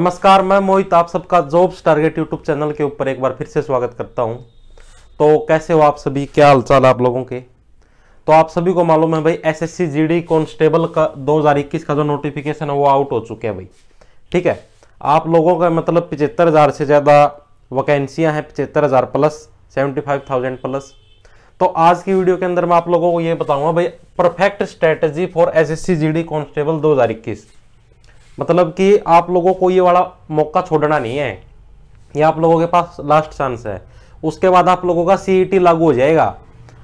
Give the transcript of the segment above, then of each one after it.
नमस्कार मैं मोहित आप सबका जॉब्स टारगेट यूट्यूब चैनल के ऊपर एक बार फिर से स्वागत करता हूं तो कैसे हो आप सभी क्या हालचाल आप लोगों के तो आप सभी को मालूम है भाई एसएससी जीडी कांस्टेबल का 2021 का जो नोटिफिकेशन है वो आउट हो चुके हैं भाई ठीक है आप लोगों का मतलब पिचहत्तर हज़ार से ज़्यादा वैकेंसियाँ हैं पिचहत्तर हज़ार plus seventy five thousand plus तो आज की वीडियो के अंदर मैं आप लोगों को ये बताऊंगा भाई perfect strategy for S constable दो हजार इक्कीस मतलब कि आप लोगों को ये वाला मौका छोड़ना नहीं है ये आप लोगों के पास लास्ट चांस है उसके बाद आप लोगों का सी e लागू हो जाएगा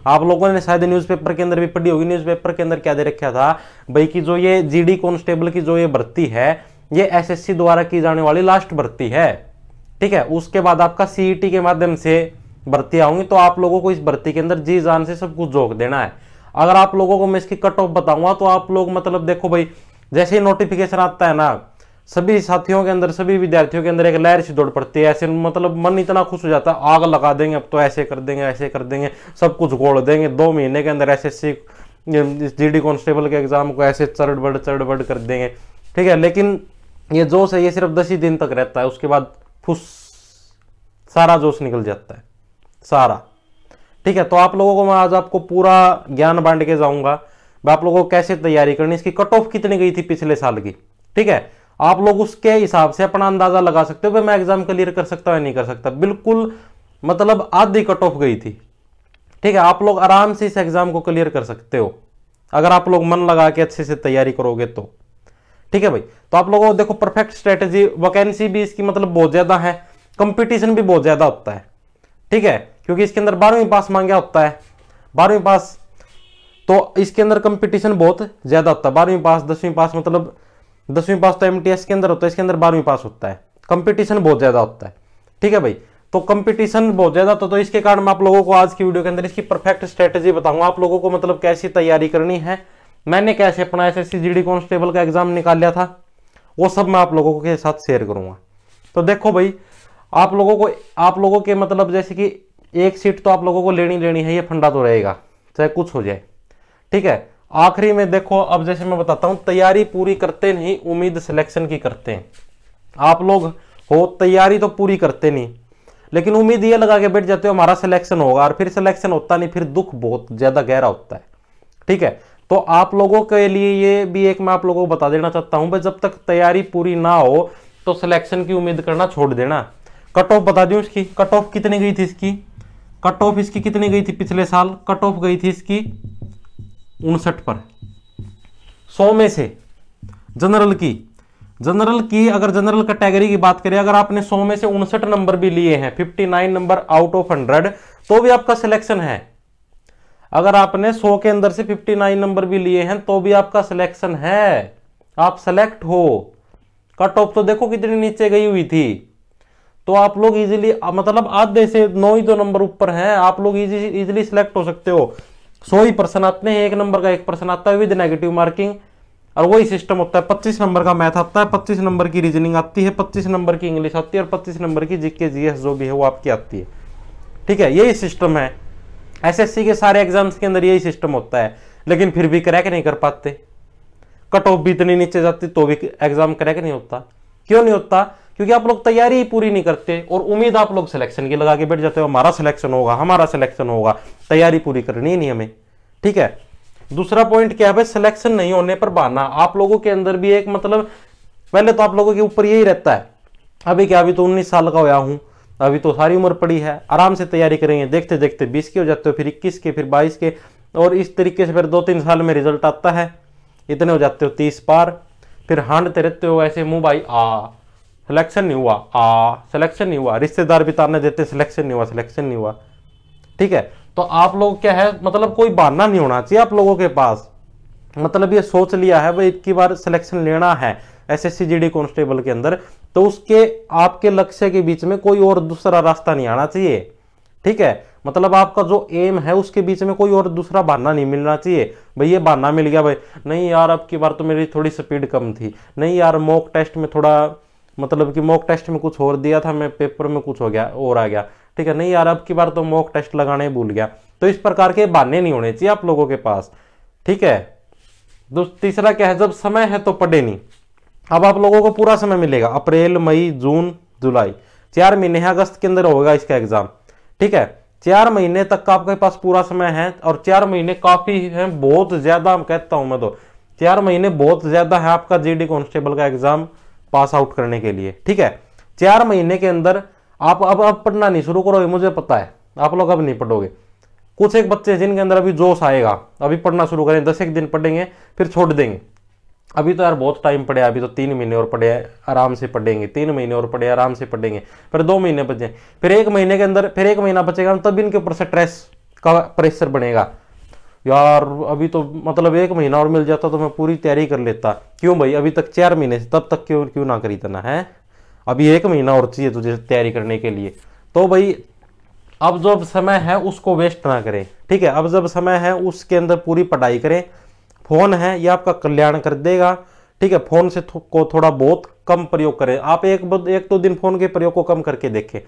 आप लोगों ने शायद न्यूज़पेपर के अंदर भी पढ़ी होगी न्यूज़पेपर के अंदर क्या दे रखा था भाई की जो ये जीडी कांस्टेबल की जो ये भर्ती है ये एसएससी द्वारा की जाने वाली लास्ट भर्ती है ठीक है उसके बाद आपका सीई e के माध्यम से भर्ती आऊंगी तो आप लोगों को इस भर्ती के अंदर जी जान से सब कुछ जोक देना है अगर आप लोगों को मैं इसकी कट ऑफ बताऊंगा तो आप लोग मतलब देखो भाई जैसे ही नोटिफिकेशन आता है ना सभी साथियों के अंदर सभी विद्यार्थियों के अंदर एक लहर सी दौड़ पड़ती है ऐसे मतलब मन इतना खुश हो जाता है आग लगा देंगे अब तो ऐसे कर देंगे ऐसे कर देंगे सब कुछ गोल देंगे दो महीने के अंदर S S C G D constable के एग्जाम को ऐसे चढ़ बढ़ चढ़ बढ़ कर देंगे ठीक है लेकिन ये जोश है ये सिर्फ दस ही दिन तक रहता है उसके बाद फुस सारा जोश निकल जाता है सारा ठीक है तो आप लोगों को मैं आज आपको पूरा ज्ञान बांट के जाऊंगा आप लोगों को कैसे तैयारी करनी इसकी कट ऑफ कितनी गई थी पिछले साल की ठीक है आप लोग उसके हिसाब से अपना अंदाजा लगा सकते हो भाई मैं एग्जाम क्लियर कर सकता हूँ या नहीं कर सकता बिल्कुल मतलब आधी कट ऑफ गई थी ठीक है आप लोग आराम से इस एग्जाम को क्लियर कर सकते हो अगर आप लोग मन लगा के अच्छे से तैयारी करोगे तो ठीक है भाई तो आप लोगों को देखो परफेक्ट स्ट्रेटेजी वैकेंसी भी इसकी मतलब बहुत ज्यादा है कंपटीशन भी बहुत ज्यादा होता है ठीक है क्योंकि इसके अंदर बारहवीं पास मांगा होता है बारहवीं पास तो इसके अंदर कंपटीशन बहुत ज़्यादा होता है बारहवीं पास दसवीं पास मतलब दसवीं पास तो एम के अंदर होता है इसके अंदर बारहवीं पास होता है कंपटीशन बहुत ज़्यादा होता है ठीक है भाई तो कंपटीशन बहुत ज़्यादा होता तो इसके कारण मैं आप लोगों को आज की वीडियो के अंदर इसकी परफेक्ट स्ट्रेटेजी बताऊंगा आप लोगों को मतलब कैसी तैयारी करनी है मैंने कैसे अपना एस एस कांस्टेबल का एग्ज़ाम निकाल लिया था वो सब मैं आप लोगों के साथ शेयर करूँगा तो देखो भाई आप लोगों को आप लोगों के मतलब जैसे कि एक सीट तो आप लोगों को लेनी लेनी है ये फंडा तो रहेगा चाहे कुछ हो जाए ठीक है आखिरी में देखो अब जैसे मैं बताता हूं तैयारी पूरी करते नहीं उम्मीद सिलेक्शन की करते हैं आप लोग हो तैयारी तो पूरी करते नहीं लेकिन उम्मीद ये लगा के बैठ जाते हो हमारा सिलेक्शन होगा और फिर सिलेक्शन होता नहीं फिर दुख बहुत ज़्यादा गहरा होता है ठीक है तो आप लोगों के लिए ये भी एक मैं आप लोगों को बता देना चाहता हूं भाई जब तक तैयारी पूरी ना हो तो सिलेक्शन की उम्मीद करना छोड़ देना कट ऑफ बता दू इसकी कट ऑफ कितनी गई थी इसकी कट ऑफ इसकी कितनी गई थी पिछले साल कट ऑफ गई थी इसकी उनसठ पर सौ में से जनरल की जनरल की अगर जनरल कैटेगरी की बात करें अगर आपने सौ में से उनसठ नंबर भी लिए हैं fifty nine number out of hundred तो भी आपका सिलेक्शन है अगर आपने सौ के अंदर से फिफ्टी नाइन नंबर भी लिए हैं तो भी आपका सिलेक्शन है आप सेलेक्ट हो कट ऑफ तो देखो कितनी नीचे गई हुई थी तो आप लोग इजीली मतलब आधे से नौ ही दो नंबर ऊपर हैं आप लोग इजीली इजीली सिलेक्ट हो सकते हो सौ ही प्रश्न आते हैं एक नंबर का एक प्रश्न आता है विद नेगेटिव मार्किंग और वही सिस्टम होता है पच्चीस नंबर का मैथ आता है पच्चीस नंबर की रीजनिंग आती है पच्चीस नंबर की इंग्लिश आती है और पच्चीस नंबर की जीके जी जो भी है वो आपकी आती है ठीक है यही सिस्टम है एस के सारे एग्जाम्स के अंदर यही सिस्टम होता है लेकिन फिर भी क्रैक नहीं कर पाते कट ऑफ भी इतनी नीचे जाती तो भी एग्जाम क्रैक नहीं होता क्यों नहीं होता क्योंकि आप लोग तैयारी ही पूरी नहीं करते और उम्मीद आप लोग सिलेक्शन की लगा के बैठ जाते हो हमारा सिलेक्शन होगा हमारा सिलेक्शन होगा तैयारी पूरी करनी ही नहीं हमें ठीक है दूसरा पॉइंट क्या है सिलेक्शन नहीं होने पर बहाना आप लोगों के अंदर भी एक मतलब पहले तो आप लोगों के ऊपर यही रहता है अभी क्या अभी तो उन्नीस साल का होया हूँ अभी तो सारी उम्र पड़ी है आराम से तैयारी करेंगे देखते देखते बीस के हो जाते हो फिर इक्कीस के फिर बाईस के और इस तरीके से फिर दो तीन साल में रिजल्ट आता है इतने हो जाते हो तीस पार फिर हांडते रहते हो ऐसे मुंह भाई आ सिलेक्शन नहीं हुआ आ सिलेक्शन नहीं हुआ रिश्तेदार भी ताना तो देते सिलेक्शन नहीं हुआ सिलेक्शन नहीं हुआ ठीक है तो आप लोग क्या है मतलब कोई बहाना नहीं होना चाहिए आप लोगों के पास मतलब ये सोच लिया है भाई इतनी बार सिलेक्शन लेना है एस एस कांस्टेबल के अंदर तो उसके आपके लक्ष्य के बीच में कोई और दूसरा रास्ता नहीं आना चाहिए ठीक है मतलब आपका जो एम है उसके बीच में कोई और दूसरा बहाना नहीं मिलना चाहिए भाई ये बहाना मिल गया भाई नहीं यार अब की बार तो मेरी थोड़ी स्पीड कम थी नहीं यार मॉक टेस्ट में थोड़ा मतलब कि मॉक टेस्ट में कुछ और दिया था मैं पेपर में कुछ हो गया और आ गया ठीक है नहीं यार अब की बार तो मॉक टेस्ट लगाने भूल गया तो इस प्रकार के बहाने नहीं होने चाहिए आप लोगों के पास ठीक है तीसरा क्या है जब समय है तो पढ़े नहीं अब आप लोगों को पूरा समय मिलेगा अप्रैल मई जून जुलाई चार महीने अगस्त के अंदर होगा इसका एग्जाम ठीक है चार महीने तक का आपके पास पूरा समय है और चार महीने काफी है बहुत ज्यादा कहता हूं मैं तो चार महीने बहुत ज्यादा है आपका जीडी कांस्टेबल का एग्जाम पास आउट करने के लिए ठीक है चार महीने के अंदर आप अब अब पढ़ना नहीं शुरू करोगे मुझे पता है आप लोग अब नहीं पढ़ोगे कुछ एक बच्चे जिनके अंदर अभी जोश आएगा अभी पढ़ना शुरू करें दस एक दिन पढ़ेंगे फिर छोड़ देंगे अभी तो यार बहुत टाइम पड़े अभी तो तीन महीने और पढ़े आराम से पढ़ेंगे तीन महीने और पढ़े आराम से पढ़ेंगे फिर दो महीने बचे फिर एक महीने के अंदर फिर एक महीना बचेगा तब इनके ऊपर स्ट्रेस का प्रेशर बनेगा यार अभी तो मतलब एक महीना और मिल जाता तो मैं पूरी तैयारी कर लेता क्यों भाई अभी तक चार महीने तब तक क्यों क्यों ना खरीदना है अभी एक महीना और चाहिए तुझे तैयारी करने के लिए तो भाई अब जब समय है उसको वेस्ट ना करें ठीक है अब जब समय है उसके अंदर पूरी पढ़ाई करें फ़ोन है ये आपका कल्याण कर देगा ठीक है फ़ोन से थो, को थोड़ा बहुत कम प्रयोग करें आप एक एक दो तो दिन फ़ोन के प्रयोग को कम करके देखें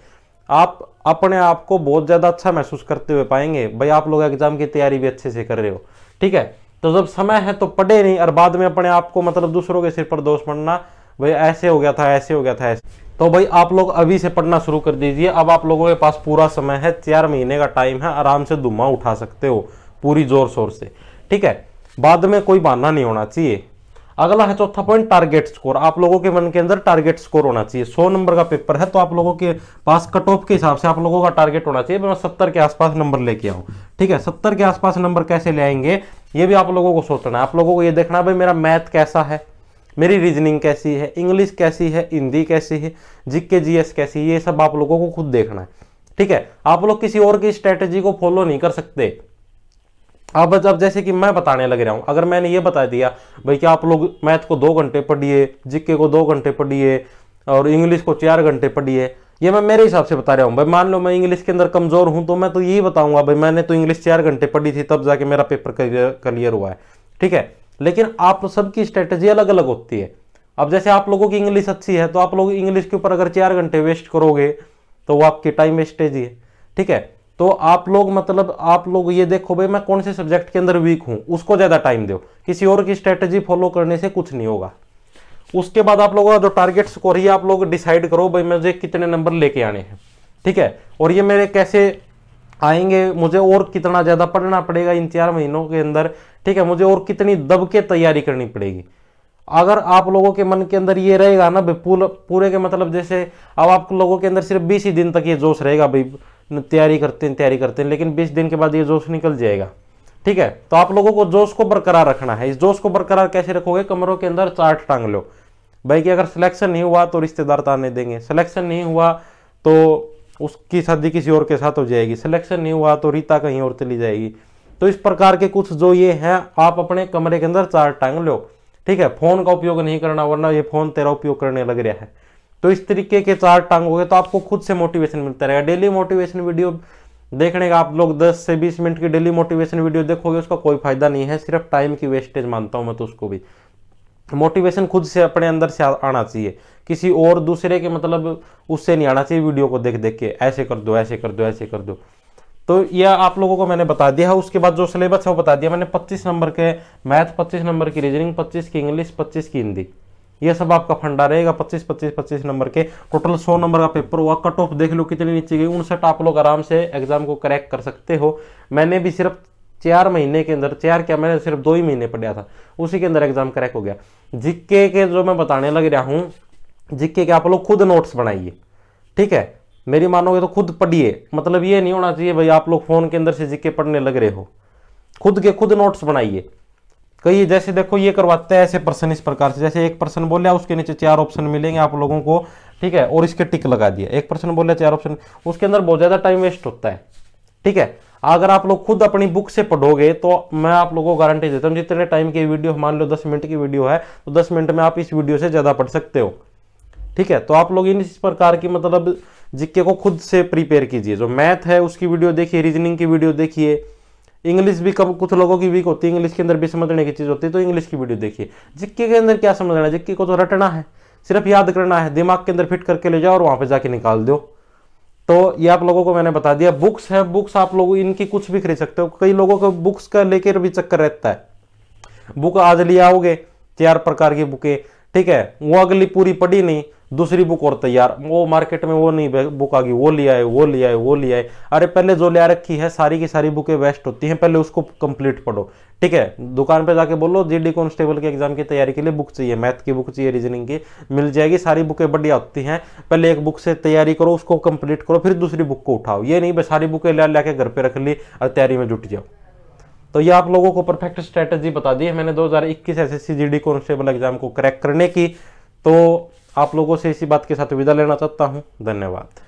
आप अपने आप को बहुत ज़्यादा अच्छा महसूस करते हुए पाएंगे भाई आप लोग एग्जाम की तैयारी भी अच्छे से कर रहे हो ठीक है तो जब समय है तो पढ़े नहीं और बाद में अपने आप को मतलब दूसरों के सिर पर दोष पढ़ना भाई ऐसे हो गया था ऐसे हो गया था ऐसे तो भाई आप लोग अभी से पढ़ना शुरू कर दीजिए अब आप लोगों के पास पूरा समय है चार महीने का टाइम है आराम से धुमा उठा सकते हो पूरी जोर शोर से ठीक है बाद में कोई बहाना नहीं होना चाहिए अगला है चौथा पॉइंट टारगेट स्कोर आप लोगों के मन के अंदर टारगेट स्कोर होना चाहिए सौ नंबर का पेपर है तो आप लोगों के पास कट ऑफ के हिसाब से आप लोगों का टारगेट होना चाहिए मैं सत्तर के आसपास नंबर लेके आऊँ ठीक है सत्तर के आसपास नंबर कैसे ले आएंगे ये भी आप लोगों को सोचना है आप लोगों को ये देखना भाई मेरा मैथ कैसा है मेरी रीजनिंग कैसी है इंग्लिश कैसी है हिंदी कैसी है जिक्के जीएस कैसी है ये सब आप लोगों को खुद देखना है ठीक है आप लोग किसी और की स्ट्रेटेजी को फॉलो नहीं कर सकते अब अब जैसे कि मैं बताने लग रहा हूँ अगर मैंने ये बता दिया भाई कि आप लोग मैथ को दो घंटे पढ़िए जिक्के को दो घंटे पढ़िए और इंग्लिश को चार घंटे पढ़िए ये मैं मेरे हिसाब से बता रहा हूँ भाई मान लो मैं इंग्लिश के अंदर कमज़ोर हूँ तो मैं तो यही बताऊँगा भाई मैंने तो इंग्लिश चार घंटे पढ़ी थी तब जाके मेरा पेपर क्लियर हुआ है ठीक है लेकिन आप सबकी स्ट्रेटजी अलग अलग होती है अब जैसे आप लोगों की इंग्लिश अच्छी है तो आप लोग इंग्लिश के ऊपर अगर चार घंटे वेस्ट करोगे तो वो आपकी टाइम वेस्टेज ही है ठीक है तो आप लोग मतलब आप लोग ये देखो भाई मैं कौन से सब्जेक्ट के अंदर वीक हूँ उसको ज़्यादा टाइम दो किसी और की स्ट्रेटजी फॉलो करने से कुछ नहीं होगा उसके बाद आप लोगों का जो टारगेट स्कोर ही आप लोग डिसाइड करो भाई मुझे कितने नंबर लेके आने हैं ठीक है और ये मेरे कैसे आएंगे मुझे और कितना ज़्यादा पढ़ना पड़ेगा इन चार महीनों के अंदर ठीक है मुझे और कितनी दब के तैयारी करनी पड़ेगी अगर आप लोगों के मन के अंदर ये रहेगा ना भाई पूरे के मतलब जैसे अब आप लोगों के अंदर सिर्फ बीस ही दिन तक ये जोश रहेगा भाई तैयारी करते हैं तैयारी करते हैं लेकिन बीस दिन के बाद ये जोश निकल जाएगा ठीक है तो आप लोगों को जोश को बरकरार रखना है इस जोश को बरकरार कैसे रखोगे कमरों के अंदर चार्ट टांग लो भाई कि अगर सिलेक्शन नहीं हुआ तो रिश्तेदार ताने देंगे सिलेक्शन नहीं हुआ तो उसकी शादी किसी और के साथ हो जाएगी सिलेक्शन नहीं हुआ तो रीता कहीं और चली जाएगी तो इस प्रकार के कुछ जो ये हैं आप अपने कमरे के अंदर चार्ट टांग लो ठीक है फोन का उपयोग नहीं करना वरना ये फोन तेरा उपयोग करने लग रहा है तो इस तरीके के चार टांग हो गए तो आपको खुद से मोटिवेशन मिलता रहेगा डेली मोटिवेशन वीडियो देखने का आप लोग 10 से 20 मिनट की डेली मोटिवेशन वीडियो देखोगे उसका कोई फायदा नहीं है सिर्फ टाइम की वेस्टेज मानता हूँ मैं तो उसको भी मोटिवेशन खुद से अपने अंदर से आना चाहिए किसी और दूसरे के मतलब उससे नहीं आना चाहिए वीडियो को देख देख के ऐसे कर दो ऐसे कर दो ऐसे कर दो तो यह आप लोगों को मैंने बता दिया है उसके बाद जो सिलेबस है वो बता दिया मैंने पच्चीस नंबर के मैथ पच्चीस नंबर की रीजनिंग पच्चीस की इंग्लिश पच्चीस की हिंदी ये सब आपका फंडा रहेगा 25 25 25 नंबर के टोटल 100 नंबर का पेपर हुआ कट ऑफ देख लो कितनी नीचे गई उनसठ आप लोग आराम से एग्जाम को क्रैक कर सकते हो मैंने भी सिर्फ चार महीने के अंदर चार क्या मैंने सिर्फ दो ही महीने पढ़ा था उसी के अंदर एग्जाम क्रैक हो गया जिक्के के जो मैं बताने लग रहा हूँ जिक्के के आप लोग खुद नोट्स बनाइए ठीक है मेरी मानोगे तो खुद पढ़िए मतलब ये नहीं होना चाहिए भाई आप लोग फोन के अंदर से जिक्के पढ़ने लग रहे हो खुद के खुद नोट्स बनाइए कई जैसे देखो ये करवाते हैं ऐसे प्रश्न इस प्रकार से जैसे एक प्रश्न बोले उसके नीचे चार ऑप्शन मिलेंगे आप लोगों को ठीक है और इसके टिक लगा दिया एक प्रश्न बोले चार ऑप्शन उसके अंदर बहुत ज़्यादा टाइम वेस्ट होता है ठीक है अगर आप लोग खुद अपनी बुक से पढ़ोगे तो मैं आप लोगों को गारंटी देता हूँ जितने टाइम की वीडियो मान लो दस मिनट की वीडियो है तो दस मिनट में आप इस वीडियो से ज़्यादा पढ़ सकते हो ठीक है तो आप लोग इन इस प्रकार की मतलब जिक्के को खुद से प्रिपेयर कीजिए जो मैथ है उसकी वीडियो देखिए रीजनिंग की वीडियो देखिए इंग्लिश भी कब कुछ लोगों की वीक होती है इंग्लिश के अंदर भी समझने की चीज़ होती है तो इंग्लिश की वीडियो देखिए जिक्के के अंदर क्या समझना है जिक्के को तो रटना है सिर्फ याद करना है दिमाग के अंदर फिट करके ले जाओ और वहाँ पर जाके निकाल दो तो ये आप लोगों को मैंने बता दिया बुक्स है बुक्स आप लोग इनकी कुछ भी खरीद सकते हो कई लोगों को बुक्स का लेकर भी चक्कर रहता है बुक आज ले आओगे चार प्रकार की बुकें ठीक है वो अगली पूरी पढ़ी नहीं दूसरी बुक और तैयार वो मार्केट में वो नहीं बुक आ गई वो लिया है वो लिया है वो लिया है अरे पहले जो लिया रखी है सारी की सारी बुकें वेस्ट होती हैं पहले उसको कंप्लीट पढ़ो ठीक है दुकान पे जाके बोलो डी कॉन्स्टेबल के एग्जाम की तैयारी के लिए बुक चाहिए मैथ की बुक चाहिए रीजनिंग की मिल जाएगी सारी बुकें बढ़िया होती हैं पहले एक बुक से तैयारी करो उसको कंप्लीट करो फिर दूसरी बुक को उठाओ ये नहीं बस सारी बुकें ले ला के घर पर रख ली और तैयारी में जुट जाओ तो ये आप लोगों को परफेक्ट स्ट्रेटजी बता दी है मैंने 2021 एसएससी जीडी कॉन्स्टेबल एग्जाम को क्रैक करने की तो आप लोगों से इसी बात के साथ विदा लेना चाहता हूँ धन्यवाद